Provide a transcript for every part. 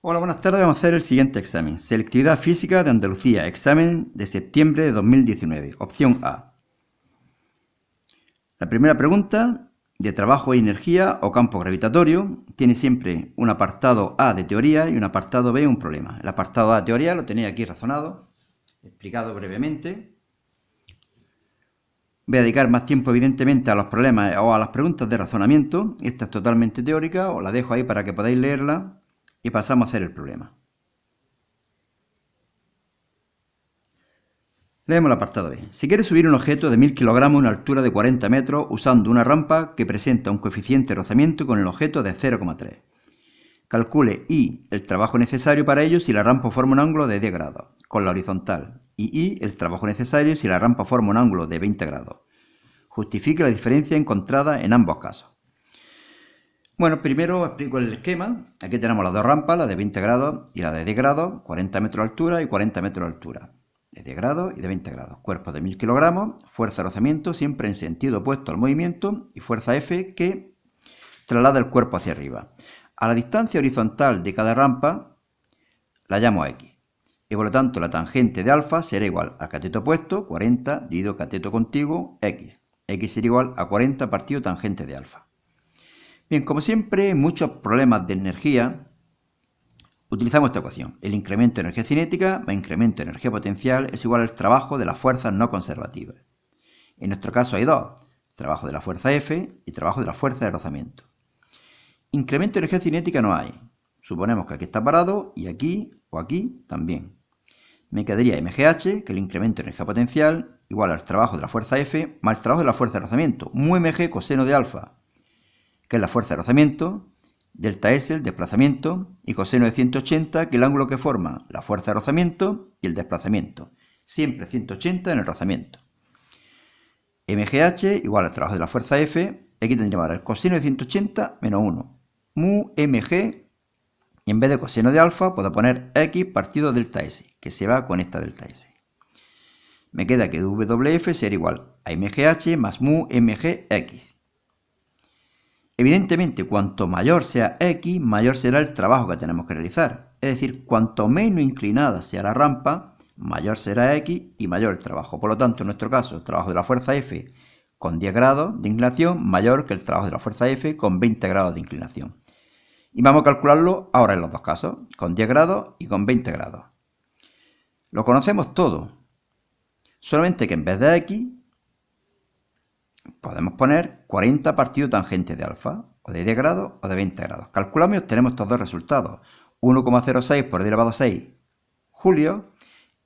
Hola, buenas tardes. Vamos a hacer el siguiente examen. Selectividad Física de Andalucía, examen de septiembre de 2019. Opción A. La primera pregunta, de trabajo e energía o campo gravitatorio, tiene siempre un apartado A de teoría y un apartado B un problema. El apartado A de teoría lo tenéis aquí razonado, explicado brevemente. Voy a dedicar más tiempo, evidentemente, a los problemas o a las preguntas de razonamiento. Esta es totalmente teórica, os la dejo ahí para que podáis leerla y pasamos a hacer el problema. Leemos el apartado B. Si quieres subir un objeto de 1000 kilogramos a una altura de 40 metros usando una rampa que presenta un coeficiente de rozamiento con el objeto de 0,3. Calcule I el trabajo necesario para ello si la rampa forma un ángulo de 10 grados con la horizontal y I el trabajo necesario si la rampa forma un ángulo de 20 grados. Justifique la diferencia encontrada en ambos casos. Bueno, primero explico el esquema. Aquí tenemos las dos rampas, la de 20 grados y la de 10 grados, 40 metros de altura y 40 metros de altura. De 10 grados y de 20 grados. Cuerpo de 1000 kilogramos, fuerza de rozamiento siempre en sentido opuesto al movimiento y fuerza F que traslada el cuerpo hacia arriba. A la distancia horizontal de cada rampa la llamo X. Y por lo tanto la tangente de alfa será igual al cateto opuesto, 40 dividido cateto contiguo, X. X será igual a 40 partido tangente de alfa. Bien, como siempre, muchos problemas de energía, utilizamos esta ecuación. El incremento de energía cinética más incremento de energía potencial es igual al trabajo de las fuerzas no conservativas. En nuestro caso hay dos, trabajo de la fuerza F y trabajo de la fuerza de rozamiento. Incremento de energía cinética no hay. Suponemos que aquí está parado y aquí o aquí también. Me quedaría MGH, que el incremento de energía potencial, igual al trabajo de la fuerza F más el trabajo de la fuerza de rozamiento, mu mg coseno de alfa, que es la fuerza de rozamiento, delta S, el desplazamiento, y coseno de 180, que es el ángulo que forma la fuerza de rozamiento y el desplazamiento. Siempre 180 en el rozamiento. MGH igual al trabajo de la fuerza F, aquí tendríamos el coseno de 180 menos 1. Mu MG, y en vez de coseno de alfa, puedo poner X partido delta S, que se va con esta delta S. Me queda que WF será igual a MGH más mu MGX. Evidentemente, cuanto mayor sea X, mayor será el trabajo que tenemos que realizar. Es decir, cuanto menos inclinada sea la rampa, mayor será X y mayor el trabajo. Por lo tanto, en nuestro caso, el trabajo de la fuerza F con 10 grados de inclinación mayor que el trabajo de la fuerza F con 20 grados de inclinación. Y vamos a calcularlo ahora en los dos casos, con 10 grados y con 20 grados. Lo conocemos todo, solamente que en vez de X podemos poner 40 partido tangente de alfa, o de 10 grados o de 20 grados. Calculamos y obtenemos estos dos resultados. 1,06 por 10 elevado a 6, julio,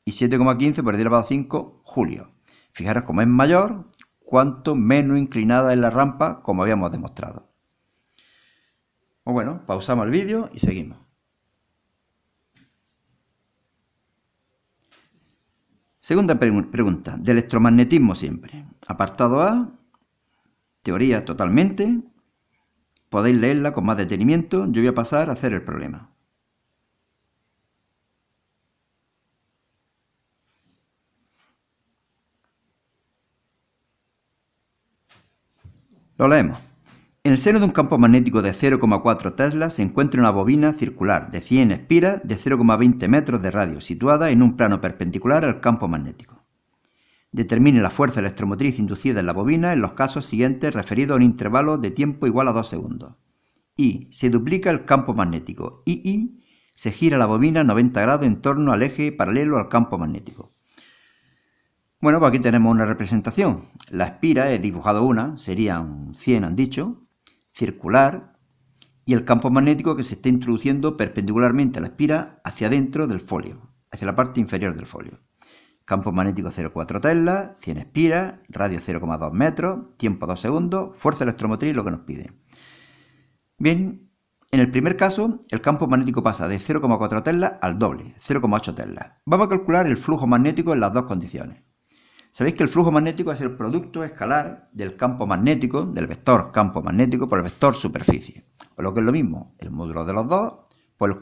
y 7,15 por 10 elevado a 5, julio. Fijaros cómo es mayor, cuanto menos inclinada es la rampa, como habíamos demostrado. Pues bueno, pausamos el vídeo y seguimos. Segunda pregunta, de electromagnetismo siempre. Apartado A, teoría totalmente. Podéis leerla con más detenimiento. Yo voy a pasar a hacer el problema. Lo leemos. En el seno de un campo magnético de 0,4 Tesla se encuentra una bobina circular de 100 espiras de 0,20 metros de radio situada en un plano perpendicular al campo magnético. Determine la fuerza electromotriz inducida en la bobina en los casos siguientes referidos a un intervalo de tiempo igual a 2 segundos. Y. Se duplica el campo magnético. Y. Se gira la bobina 90 grados en torno al eje paralelo al campo magnético. Bueno, pues aquí tenemos una representación. La espira, he dibujado una, serían 100 han dicho, circular, y el campo magnético que se está introduciendo perpendicularmente a la espira hacia adentro del folio, hacia la parte inferior del folio. Campo magnético 0,4 Tesla, 100 espiras, radio 0,2 metros, tiempo 2 segundos, fuerza electromotriz, lo que nos pide. Bien, en el primer caso, el campo magnético pasa de 0,4 Tesla al doble, 0,8 Tesla. Vamos a calcular el flujo magnético en las dos condiciones. Sabéis que el flujo magnético es el producto escalar del campo magnético, del vector campo magnético por el vector superficie. o lo que es lo mismo, el módulo de los dos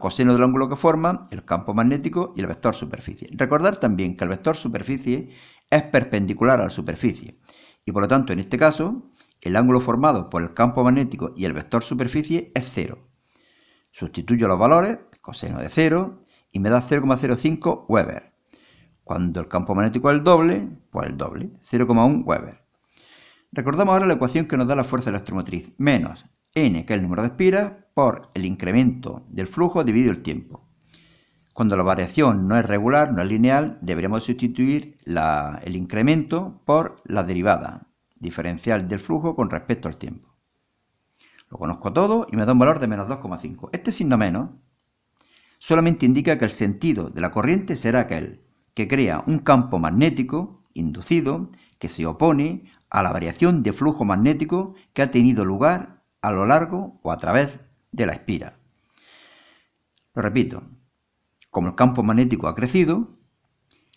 pues el del ángulo que forma, el campo magnético y el vector superficie. Recordar también que el vector superficie es perpendicular a la superficie y por lo tanto en este caso el ángulo formado por el campo magnético y el vector superficie es cero. Sustituyo los valores, coseno de 0, y me da 0,05 Weber. Cuando el campo magnético es el doble, pues el doble, 0,1 Weber. Recordamos ahora la ecuación que nos da la fuerza electromotriz, menos n, que es el número de espiras, por el incremento del flujo dividido el tiempo. Cuando la variación no es regular, no es lineal, deberemos sustituir el incremento por la derivada diferencial del flujo con respecto al tiempo. Lo conozco todo y me da un valor de menos 2,5. Este signo menos solamente indica que el sentido de la corriente será aquel que crea un campo magnético inducido que se opone a la variación de flujo magnético que ha tenido lugar a lo largo o a través de la espira. Lo repito, como el campo magnético ha crecido,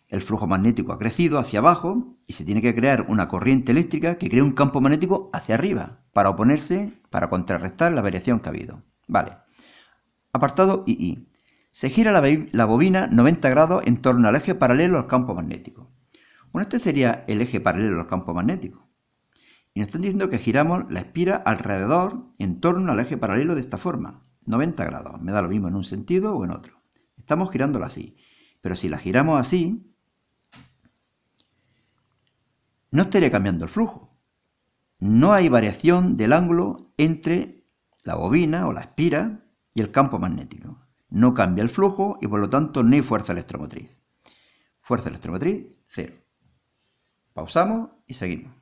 el flujo magnético ha crecido hacia abajo y se tiene que crear una corriente eléctrica que cree un campo magnético hacia arriba para oponerse, para contrarrestar la variación que ha habido. Vale. Apartado II. Se gira la, la bobina 90 grados en torno al eje paralelo al campo magnético. Bueno, este sería el eje paralelo al campo magnético. Y nos están diciendo que giramos la espira alrededor, en torno al eje paralelo de esta forma. 90 grados. Me da lo mismo en un sentido o en otro. Estamos girándola así. Pero si la giramos así, no estaría cambiando el flujo. No hay variación del ángulo entre la bobina o la espira y el campo magnético. No cambia el flujo y por lo tanto no hay fuerza electromotriz. Fuerza electromotriz, cero. Pausamos y seguimos.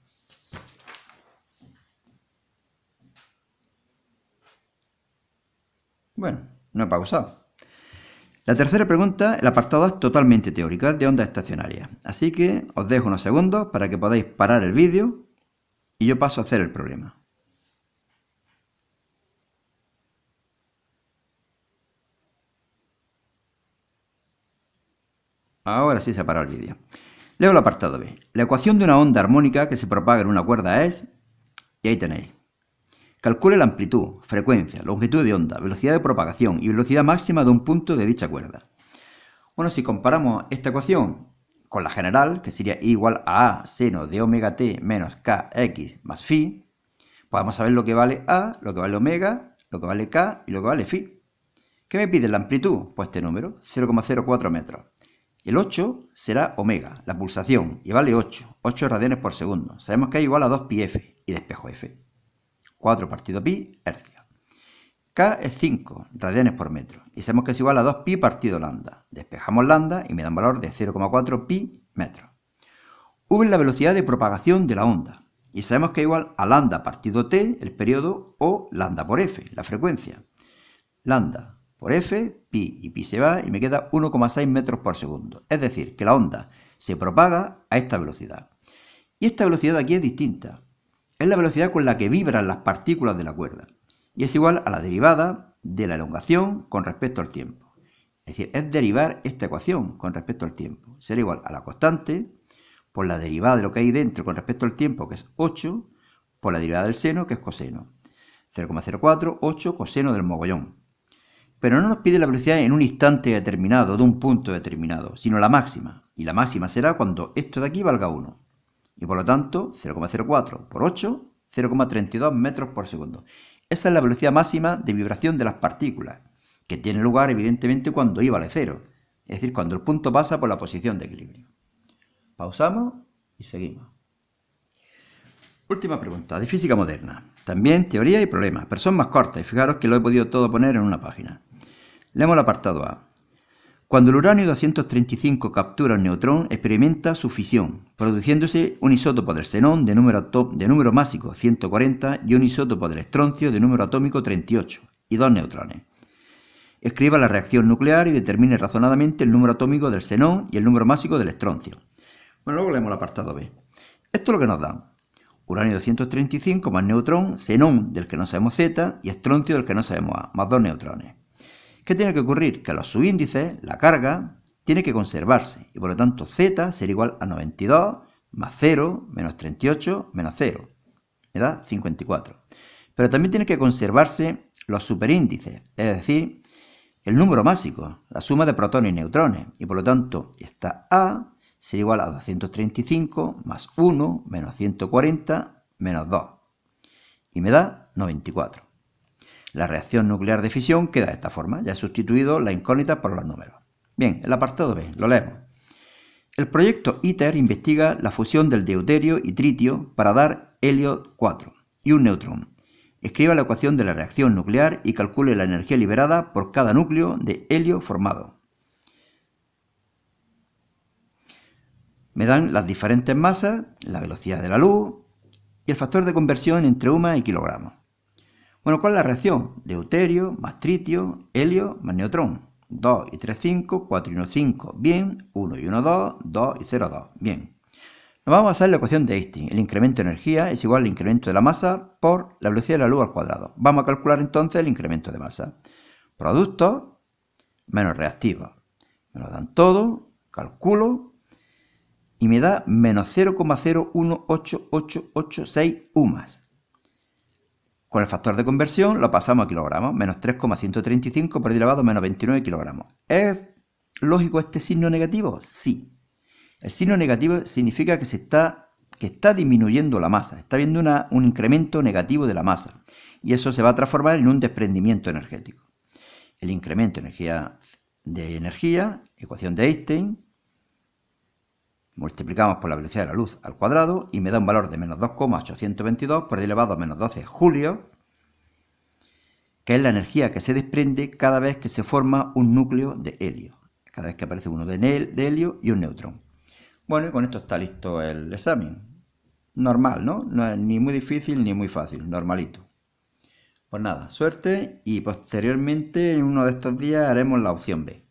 Bueno, no he pausado. La tercera pregunta, el apartado es totalmente teórico, de onda estacionaria. Así que os dejo unos segundos para que podáis parar el vídeo y yo paso a hacer el problema. Ahora sí se ha parado el vídeo. Leo el apartado B. La ecuación de una onda armónica que se propaga en una cuerda es... Y ahí tenéis. Calcule la amplitud, frecuencia, longitud de onda, velocidad de propagación y velocidad máxima de un punto de dicha cuerda. Bueno, si comparamos esta ecuación con la general, que sería igual a A seno de omega t menos kx más phi, podemos saber lo que vale A, lo que vale omega, lo que vale k y lo que vale phi. ¿Qué me pide la amplitud? Pues este número, 0,04 metros. El 8 será omega, la pulsación, y vale 8, 8 radianes por segundo. Sabemos que es igual a 2 pi f y despejo f. 4 partido pi hercio. K es 5 radianes por metro y sabemos que es igual a 2 pi partido lambda. Despejamos lambda y me da un valor de 0,4 pi metro. V es la velocidad de propagación de la onda y sabemos que es igual a lambda partido t, el periodo, o lambda por f, la frecuencia. Lambda por f, pi y pi se va y me queda 1,6 metros por segundo. Es decir, que la onda se propaga a esta velocidad. Y esta velocidad aquí es distinta es la velocidad con la que vibran las partículas de la cuerda y es igual a la derivada de la elongación con respecto al tiempo. Es decir, es derivar esta ecuación con respecto al tiempo. Será igual a la constante por la derivada de lo que hay dentro con respecto al tiempo, que es 8, por la derivada del seno, que es coseno. 0,048 coseno del mogollón. Pero no nos pide la velocidad en un instante determinado, de un punto determinado, sino la máxima. Y la máxima será cuando esto de aquí valga 1. Y por lo tanto, 0,04 por 8, 0,32 metros por segundo. Esa es la velocidad máxima de vibración de las partículas, que tiene lugar evidentemente cuando I vale cero es decir, cuando el punto pasa por la posición de equilibrio. Pausamos y seguimos. Última pregunta, de física moderna. También teoría y problemas, pero son más cortas y fijaros que lo he podido todo poner en una página. Leemos el apartado A. Cuando el uranio 235 captura un neutrón, experimenta su fisión, produciéndose un isótopo del xenón de número, de número másico 140 y un isótopo del estroncio de número atómico 38 y dos neutrones. Escriba la reacción nuclear y determine razonadamente el número atómico del xenón y el número másico del estroncio. Bueno, luego leemos el apartado B. Esto es lo que nos da. Uranio 235 más neutrón, xenón del que no sabemos Z y estroncio del que no sabemos A, más dos neutrones. ¿Qué tiene que ocurrir? Que los subíndices, la carga, tiene que conservarse y por lo tanto z será igual a 92 más 0 menos 38 menos 0, me da 54. Pero también tiene que conservarse los superíndices, es decir, el número básico, la suma de protones y neutrones, y por lo tanto esta A será igual a 235 más 1 menos 140 menos 2, y me da 94. La reacción nuclear de fisión queda de esta forma, ya he sustituido la incógnita por los números. Bien, el apartado B, lo leemos. El proyecto ITER investiga la fusión del deuterio y tritio para dar helio 4 y un neutrón. Escriba la ecuación de la reacción nuclear y calcule la energía liberada por cada núcleo de helio formado. Me dan las diferentes masas, la velocidad de la luz y el factor de conversión entre UMA y kilogramos. Bueno, ¿cuál es la reacción? Deuterio, más tritio, helio más neutrón. 2 y 3, 5, 4 y 1, 5, bien. 1 y 1, 2, 2 y 0, 2, bien. Nos vamos a hacer la ecuación de Einstein. El incremento de energía es igual al incremento de la masa por la velocidad de la luz al cuadrado. Vamos a calcular entonces el incremento de masa. Producto menos reactivo. Me lo dan todo, calculo y me da menos 0,018886 UMAS. Con el factor de conversión lo pasamos a kilogramos, menos 3,135 por elevado menos 29 kilogramos. ¿Es lógico este signo negativo? Sí. El signo negativo significa que se está, que está disminuyendo la masa, está habiendo un incremento negativo de la masa y eso se va a transformar en un desprendimiento energético. El incremento de energía, de energía ecuación de Einstein, Multiplicamos por la velocidad de la luz al cuadrado y me da un valor de menos 2,822 por elevado a menos 12 julio, que es la energía que se desprende cada vez que se forma un núcleo de helio, cada vez que aparece uno de, helio y un neutrón. Bueno, y con esto está listo el examen. Normal, ¿no? No es ni muy difícil ni muy fácil, normalito. Pues nada, suerte y posteriormente en uno de estos días haremos la opción B.